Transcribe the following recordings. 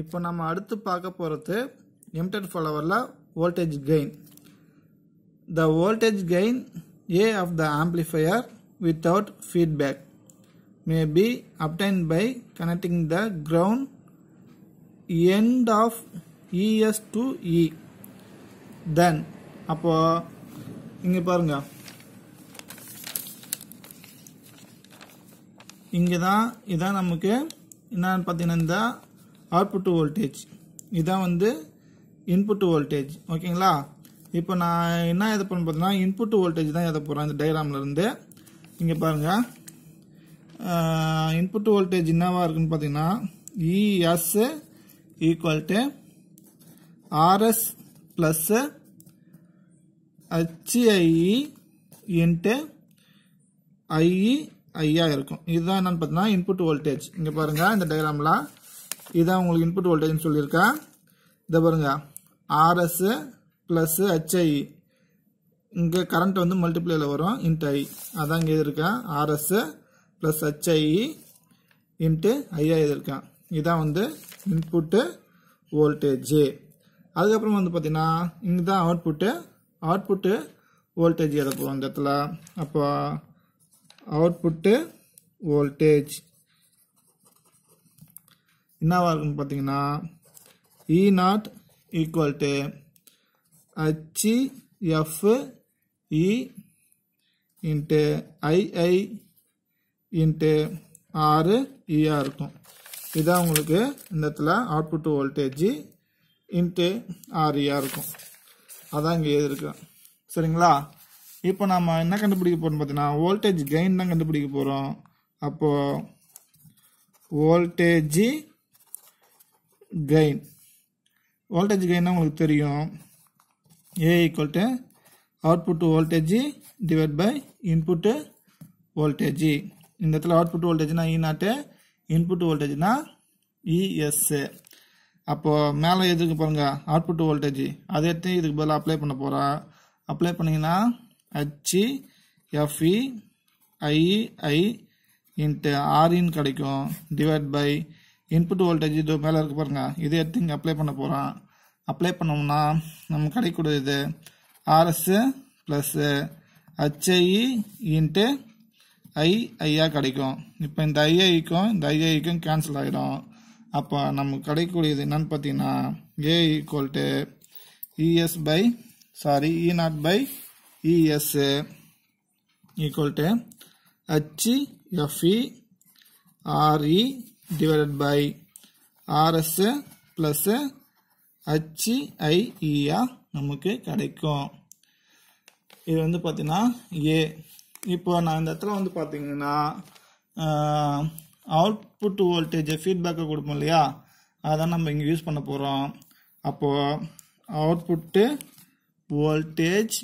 இப்போ நம்ம அடுத்து பார்க்க போகிறது லிமிட்டட் ஃபாலோவரில் voltage gain the voltage gain A of the amplifier without feedback may be obtained by connecting the ground end of E S to E then அப்போ இங்கே பாருங்க இங்கே தான் இதான் நமக்கு என்னன்னு பார்த்தீங்கன்னா இந்த அவுட்புட் வோல்டேஜ் இதுதான் வந்து இன்புட் வோல்டேஜ் ஓகேங்களா இப்போ நான் என்ன எதை பண்ண பார்த்தீங்கன்னா இன்புட் வோல்டேஜ் தான் எதை போகிறேன் இந்த டயக்ராம்லேருந்து இங்கே பாருங்கள் இன்புட் வோல்டேஜ் என்னவாக இருக்குன்னு பார்த்தீங்கன்னா E S equal to R S plus H I E into I E ஐயா இருக்கும் இதுதான் என்னென்னு பார்த்தீங்கன்னா இன்புட் வோல்டேஜ் இங்கே பாருங்கள் இந்த டயக்ராமில் இதுதான் உங்களுக்கு இன்புட் வோல்டேஜ் சொல்லியிருக்கா இதை பாருங்க ஆர்எஸ் ப்ளஸ்ஸு ஹெச்ஐ இங்கே கரண்ட் வந்து மல்டிப்ளேயில் வரும் இன்ட்டு ஐ அதான் இங்கே இருக்கா ஆர்எஸ் ப்ளஸ் ஹெச்ஐ இன்ட்டு ஐயா இருக்கா இதுதான் வந்து இன்புட்டு வோல்டேஜு அதுக்கப்புறம் வந்து பார்த்திங்கன்னா இங்கே தான் அவுட்புட்டு அவுட்புட்டு வோல்டேஜ் எடுப்போம் அந்த இடத்துல அப்போ அவுட்புட்டு வோல்டேஜ் என்னவாக இருக்குன்னு பார்த்தீங்கன்னா E e naught equal to H F E e into I I into e ஆறு இயாக இருக்கும் இதான் உங்களுக்கு இந்த இடத்துல அவுட்புட் வோல்டேஜ் இன்ட்டு ஆறு இயாக இருக்கும் அதான் இங்கே எழுதிருக்கு சரிங்களா இப்போ நம்ம என்ன கண்டுபிடிக்க போகிறோம்னு பார்த்தீங்கன்னா வோல்டேஜ் கெயின் தான் கண்டுபிடிக்க போகிறோம் அப்போது வோல்டேஜி கெயின் வோல்டேஜ் கெயின்னா உங்களுக்கு தெரியும் A equal to output voltage divide by input voltage இந்த இடத்துல அவுட்புட் வோல்டேஜ்னா இ நாட்டு இன்புட் வோல்டேஜ்னா இஎஸ்ஏ அப்போது மேலே எதுக்கு பாருங்கள் அவுட்புட் வோல்டேஜ் அதை எடுத்து இதுக்கு பதிலாக அப்ளை பண்ண போகிறா அப்ளை பண்ணிங்கன்னா H F E I e into ஆர்இன்னு கிடைக்கும் டிவைட் பை இன்புட் வோல்டேஜ் இது மேலே இருக்க பாருங்கள் இதே எடுத்து இங்கே அப்ளை பண்ண போகிறோம் அப்ளை பண்ணோம்னா நம்ம கிடைக்கூடிய இது R S plus H I E into I ஐயா கிடைக்கும் இப்போ இந்த ஐஐக்கும் இந்த ஐஐக்கும் கேன்சல் ஆகிடும் அப்போ நமக்கு கிடைக்கக்கூடியது என்னன்னு பார்த்தீங்கன்னா A equal to E S by sorry E naught by E S equal to H E F E R E divided by RS plus HIE நமக்கு கிடைக்கும் இது வந்து பார்த்தீங்கன்னா ஏ இப்போ நான் இந்த இடத்துல வந்து பார்த்தீங்கன்னா அவுட்புட் voltage ஃபீட்பேக்கை கொடுப்போம் இல்லையா அதான் நம்ம இங்கே யூஸ் பண்ண போகிறோம் அப்போது output voltage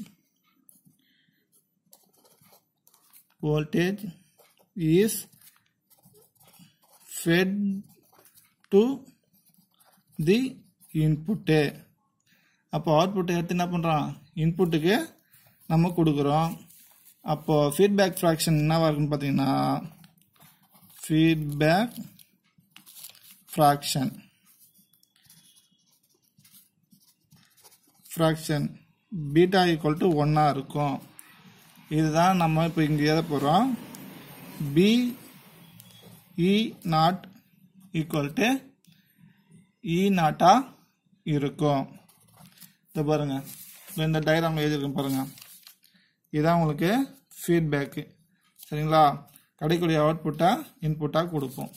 voltage is fed to the input அப்போ அவுட்புட்டை எடுத்து என்ன பண்ணுறோம் இன்புட்டுக்கு நம்ம கொடுக்குறோம் அப்போது ஃபீட்பேக் ஃப்ராக்ஷன் என்னவாக இருக்குன்னு பார்த்தீங்கன்னா feedback fraction fraction beta equal to 1 இருக்கும் இதுதான் நம்ம இப்போ இங்கே எதப் போகிறோம் B E naught equal to E e நாட்டாக இருக்கும் இதை பாருங்கள் இந்த diagram எழுதியிருக்கேன் பாருங்கள் இதுதான் உங்களுக்கு ஃபீட்பேக்கு சரிங்களா கடைக்குடிய output இன்புட்டாக குடுப்போம்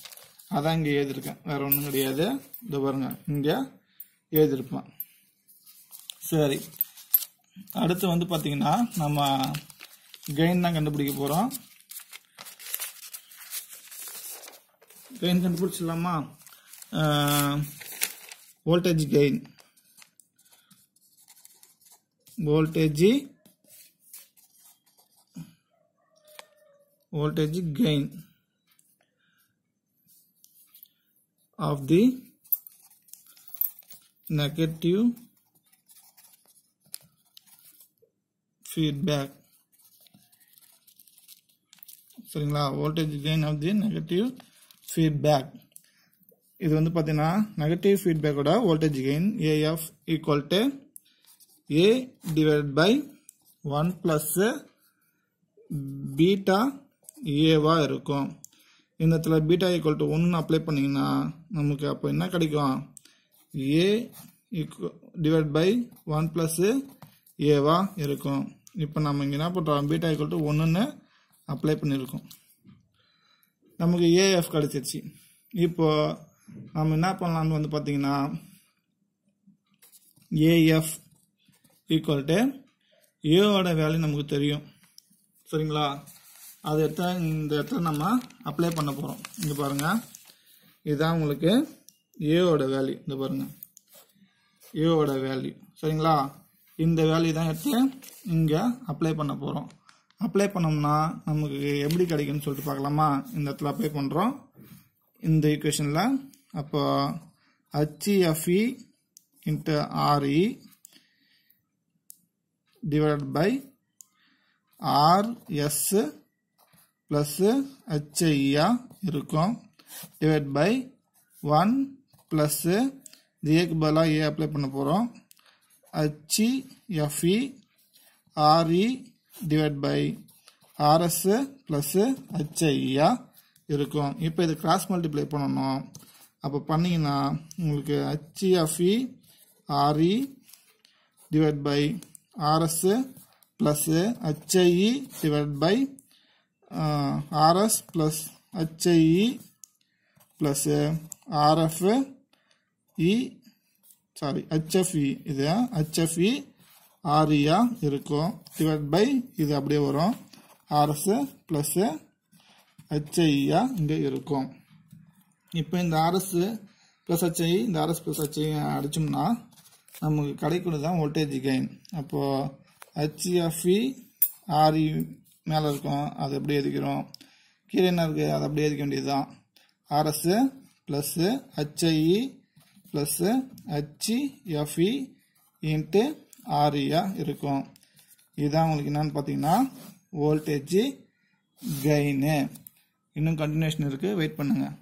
அதான் இங்கே எழுதியிருக்கேன் வேறு ஒன்றும் கிடையாது இதை பாருங்கள் இங்கே எழுதியிருப்பேன் சரி அடுத்து வந்து பார்த்திங்கன்னா நம்ம கெயின் தான் கண்டுபிடிக்க போகிறோம் गेन कंपिड़ा voltage gain voltage voltage gain of the negative feedback sir voltage gain of the negative feedback இது வந்து பார்த்தீங்கன்னா நெகட்டிவ் ஃபீட்பேக்கோட voltage gain A F equal to A divide by one plus beta A இருக்கும் இந்த beta பீட்டா to 1 ஒன்று apply நம்முக்கு நமக்கு அப்போ என்ன கிடைக்கும் A divided by one plus A இருக்கும் இப்போ நம்ம இங்கே என்ன பண்ணுறோம் equal to 1 ஒன்றுன்னு அப்ளை பண்ணியிருக்கோம் நமக்கு ஏஎஃப் கிடச்சிருச்சு இப்போது நம்ம என்ன பண்ணலான்னு வந்து பார்த்தீங்கன்னா ஏஎஃப் ஈக்குவல் டு ஏவோட வேல்யூ நமக்கு தெரியும் சரிங்களா அது எத்தனை இந்த இடத்துல நம்ம அப்ளை பண்ண போகிறோம் இங்கே பாருங்கள் இதுதான் உங்களுக்கு ஏவோட வேல்யூ இந்த பாருங்கள் ஏவோட வேல்யூ சரிங்களா இந்த வேல்யூ தான் எடுத்து இங்கே அப்ளை பண்ண போகிறோம் அப்ளை பண்ணோம்னா நமக்கு எப்படி கிடைக்கும்னு சொல்லிட்டு பார்க்கலாமா இந்த இடத்துல அப்ளை பண்ணுறோம் இந்த ஈக்குவேஷனில் அப்போ H F E into R E divided by R S plus ஹச்ஐயா இருக்கும் டிவைட் பை ஒன் ப்ளஸ்ஸு இது ஏக்கு பதிலாக ஏ அப்ளை பண்ண போகிறோம் H E F E R E e divide by RS plus HIA இருக்கும் இப்போ இது கிராஸ் multiply பண்ணணும் அப்போ பண்ணிங்கன்னா உங்களுக்கு HFE RE divide by RS plus HIE divide by RS plus HIE plus RFE sorry HFE e uh, e e, இது HFE ஆரியா இருக்கும் divide by இது அப்படியே வரும் ஆர்எஸ்ஸு ப்ளஸ்ஸு ஹெச்ஐயா இங்கே இருக்கும் இப்போ இந்த ஆர்எஸ்ஸு ப்ளஸ் ஹெச்ஐ இந்த ஆர்எஸ் ப்ளஸ் ஹெச்ஐ அடித்தோம்னா நமக்கு கிடைக்கிறது தான் வோல்டேஜ் கெயின் அப்போது ஹெச்இஎஃப்இ ஆர்இ மேலே இருக்கும் அது எப்படி எதிக்கிறோம் கீழே என்ன இருக்குது அதை அப்படியே எதிக்க வேண்டியது தான் RS plus HIE plus HEFE into ஆரியாக இருக்கும் இதுதான் உங்களுக்கு என்னன்னு பார்த்தீங்கன்னா வோல்டேஜ் கெயின் இன்னும் கண்டினியூஷன் இருக்குது வெயிட் பண்ணுங்கள்